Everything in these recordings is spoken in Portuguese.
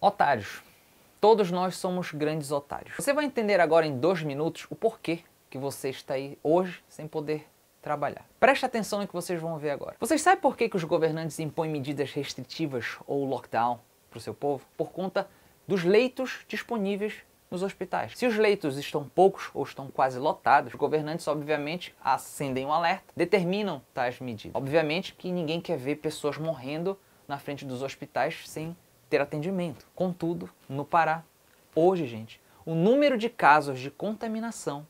Otários. Todos nós somos grandes otários. Você vai entender agora em dois minutos o porquê que você está aí hoje sem poder trabalhar. Preste atenção no que vocês vão ver agora. Vocês sabem por que, que os governantes impõem medidas restritivas ou lockdown para o seu povo? Por conta dos leitos disponíveis nos hospitais. Se os leitos estão poucos ou estão quase lotados, os governantes obviamente acendem o um alerta, determinam tais medidas. Obviamente que ninguém quer ver pessoas morrendo na frente dos hospitais sem ter atendimento. Contudo, no Pará, hoje, gente, o número de casos de contaminação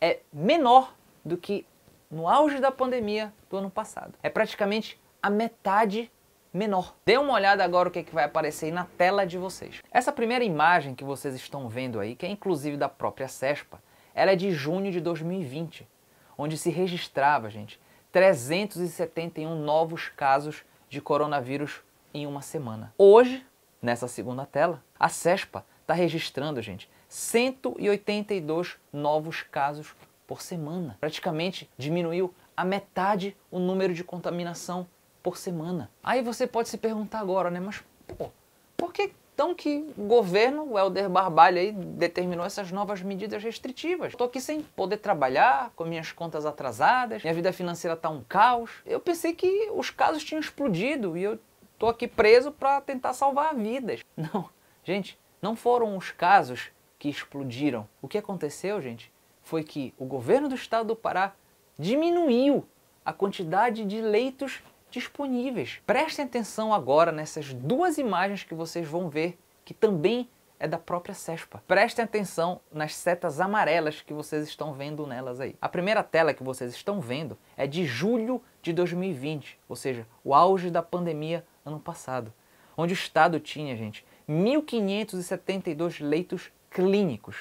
é menor do que no auge da pandemia do ano passado. É praticamente a metade menor. Dê uma olhada agora o que, é que vai aparecer aí na tela de vocês. Essa primeira imagem que vocês estão vendo aí, que é inclusive da própria CESPA, ela é de junho de 2020, onde se registrava, gente, 371 novos casos de coronavírus em uma semana. Hoje, nessa segunda tela, a CESPA está registrando, gente, 182 novos casos por semana. Praticamente diminuiu a metade o número de contaminação por semana. Aí você pode se perguntar agora, né? Mas pô, por que então que o governo, o Helder Barbalho aí, determinou essas novas medidas restritivas. Estou aqui sem poder trabalhar, com minhas contas atrasadas, minha vida financeira está um caos. Eu pensei que os casos tinham explodido e eu Tô aqui preso para tentar salvar vidas. Não, gente, não foram os casos que explodiram. O que aconteceu, gente, foi que o governo do estado do Pará diminuiu a quantidade de leitos disponíveis. Prestem atenção agora nessas duas imagens que vocês vão ver, que também é da própria CESPA. Prestem atenção nas setas amarelas que vocês estão vendo nelas aí. A primeira tela que vocês estão vendo é de julho de 2020, ou seja, o auge da pandemia ano passado, onde o Estado tinha, gente, 1.572 leitos clínicos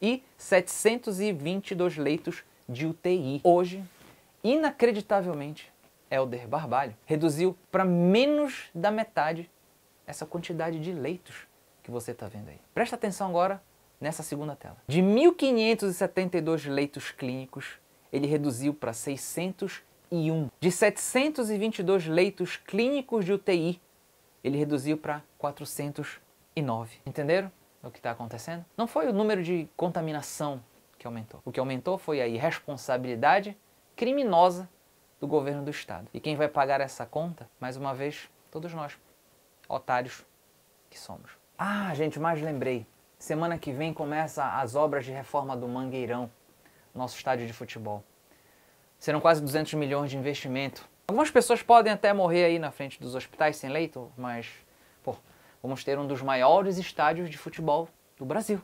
e 722 leitos de UTI. Hoje, inacreditavelmente, Helder Barbalho reduziu para menos da metade essa quantidade de leitos que você está vendo aí. Presta atenção agora nessa segunda tela. De 1.572 leitos clínicos, ele reduziu para 600 de 722 leitos clínicos de UTI, ele reduziu para 409. Entenderam o que está acontecendo? Não foi o número de contaminação que aumentou. O que aumentou foi a irresponsabilidade criminosa do governo do estado. E quem vai pagar essa conta, mais uma vez, todos nós, otários que somos. Ah, gente, mais lembrei. Semana que vem começa as obras de reforma do Mangueirão, nosso estádio de futebol. Serão quase 200 milhões de investimento. Algumas pessoas podem até morrer aí na frente dos hospitais sem leito, mas, pô, vamos ter um dos maiores estádios de futebol do Brasil.